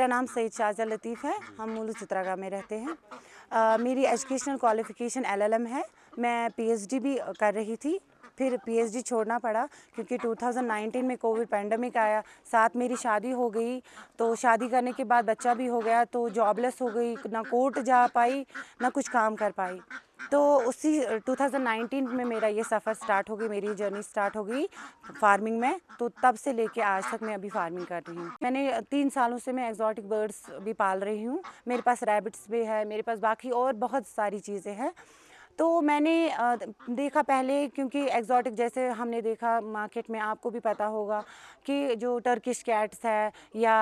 मेरा नाम सईद शाहजा लतीफ़ है हम मूलू चित्रागा में रहते हैं आ, मेरी एजुकेशनल क्वालिफ़िकेशन एलएलएम है मैं पीएचडी भी कर रही थी फिर पीएचडी छोड़ना पड़ा क्योंकि 2019 में कोविड पैंडमिक आया साथ मेरी शादी हो गई तो शादी करने के बाद बच्चा भी हो गया तो जॉबलेस हो गई ना कोर्ट जा पाई ना कुछ काम कर पाई तो उसी 2019 में मेरा ये सफ़र स्टार्ट हो गई मेरी जर्नी स्टार्ट हो गई फार्मिंग में तो तब से लेके आज तक मैं अभी फार्मिंग कर रही हूँ मैंने तीन सालों से मैं एग्जॉटिक बर्ड्स भी पाल रही हूँ मेरे पास रैबिट्स भी है मेरे पास बाकी और बहुत सारी चीज़ें हैं तो मैंने देखा पहले क्योंकि एग्जॉटिक जैसे हमने देखा मार्केट में आपको भी पता होगा कि जो टर्किश कैट्स है या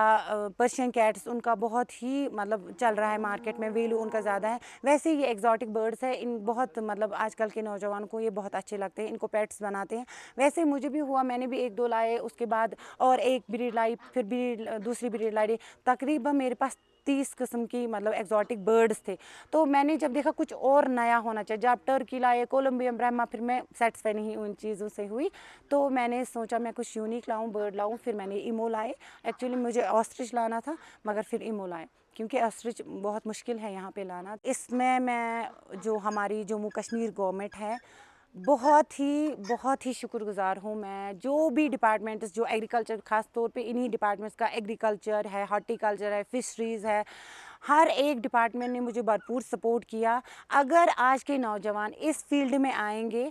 पर्शियन कैट्स उनका बहुत ही मतलब चल रहा है मार्केट में वेल्यू उनका ज़्यादा है वैसे ये एग्जॉटिक बर्ड्स है इन बहुत मतलब आजकल के नौजवान को ये बहुत अच्छे लगते हैं इनको पैट्स बनाते हैं वैसे मुझे भी हुआ मैंने भी एक दो लाए उसके बाद और एक ब्रीड लाई फिर ब्रीड दूसरी ब्रीड लाई तकरीबन मेरे पास तीस किस्म की मतलब एक्जॉटिक बर्ड्स थे तो मैंने जब देखा कुछ और नया होना चाहिए जब टर्की लाए कोलम्बियम ब्रह्मा फिर मैं सेटिसफाई नहीं उन चीज़ों से हुई तो मैंने सोचा मैं कुछ यूनिक लाऊँ बर्ड लाऊँ फिर मैंने इमो लाए एक्चुअली मुझे ऑस्ट्रिच लाना था मगर फिर इमो लाए क्योंकि ऑस्ट्रिच बहुत मुश्किल है यहाँ पे लाना इसमें मैं जो हमारी जम्मू कश्मीर गवर्नमेंट है बहुत ही बहुत ही शुक्रगुज़ार हूँ मैं जो भी डिपार्टमेंट्स जो एग्रीकल्चर ख़ास तौर पे इन्हीं डिपार्टमेंट्स का एग्रीकल्चर है हॉर्टिकल्चर है फ़िशरीज़ है हर एक डिपार्टमेंट ने मुझे भरपूर सपोर्ट किया अगर आज के नौजवान इस फील्ड में आएंगे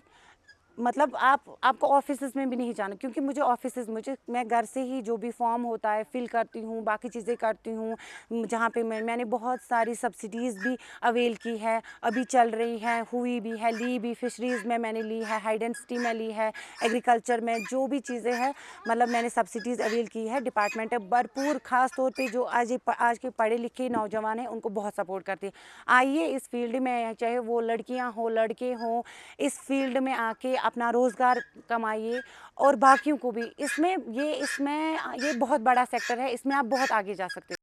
मतलब आप आपको ऑफिस में भी नहीं जाना क्योंकि मुझे ऑफिस मुझे मैं घर से ही जो भी फॉर्म होता है फिल करती हूँ बाकी चीज़ें करती हूँ जहाँ पे मैं मैंने बहुत सारी सब्सिडीज़ भी अवेल की है अभी चल रही है हुई भी है ली भी फिशरीज़ में मैंने ली है हाइडेंसिटी में ली है एग्रीकल्चर में जो भी चीज़ें हैं मतलब मैंने सब्सिडीज़ अवेल की है डिपार्टमेंट भरपूर ख़ास तौर पर जो आज आज के पढ़े लिखे नौजवान हैं उनको बहुत सपोर्ट करती है आइए इस फील्ड में चाहे वो लड़कियाँ हों लड़के हों इस फील्ड में आके अपना रोज़गार कमाइए और बाकियों को भी इसमें ये इसमें ये बहुत बड़ा सेक्टर है इसमें आप बहुत आगे जा सकते हैं